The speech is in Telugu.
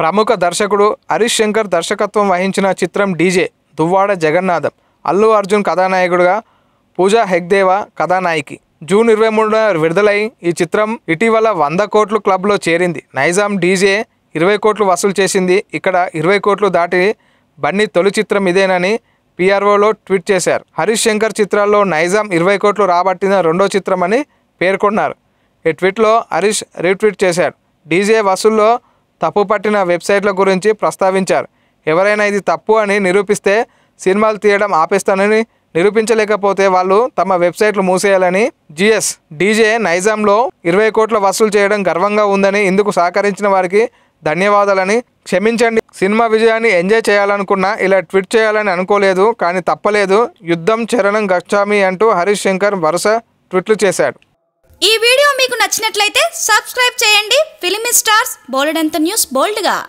ప్రముఖ దర్శకుడు హరీష్ శంకర్ దర్శకత్వం వహించిన చిత్రం డీజే దువ్వాడ జగన్నాథం అల్లు అర్జున్ కథానాయకుడుగా పూజా హెగ్దేవా కథానాయికి జూన్ ఇరవై మూడున విడుదలై ఈ చిత్రం ఇటీవల వంద కోట్లు క్లబ్లో చేరింది నైజాం డీజే ఇరవై కోట్లు వసూలు చేసింది ఇక్కడ ఇరవై కోట్లు దాటి బన్నీ తొలి చిత్రం ఇదేనని పిఆర్ఓలో ట్వీట్ చేశారు హరీష్ శంకర్ చిత్రాల్లో నైజాం ఇరవై కోట్లు రాబట్టిన రెండో చిత్రం అని పేర్కొన్నారు ఈ ట్వీట్లో హరీష్ రీట్వీట్ చేశాడు డీజే వసూల్లో తప్పు పట్టిన వెబ్సైట్ల గురించి ప్రస్తావించారు ఎవరైనా ఇది తప్పు అని నిరూపిస్తే సినిమాలు తీయడం ఆపేస్తానని నిరూపించలేకపోతే వాళ్ళు తమ వెబ్సైట్లు మూసేయాలని జిఎస్ డీజే నైజాంలో ఇరవై కోట్ల వసూలు చేయడం గర్వంగా ఉందని ఇందుకు సహకరించిన వారికి ధన్యవాదాలని క్షమించండి సినిమా విజయాన్ని ఎంజాయ్ చేయాలనుకున్నా ఇలా ట్వీట్ చేయాలని అనుకోలేదు కానీ తప్పలేదు యుద్ధం చరణం గచ్చామి అంటూ హరీష్ శంకర్ వరుస ట్వీట్లు చేశాడు ఈ మీకు నచ్చినట్లయితే సబ్స్క్రైబ్ చేయండి ఫిలిం స్టార్స్ బోల్డ్ అంత న్యూస్ బోల్డ్గా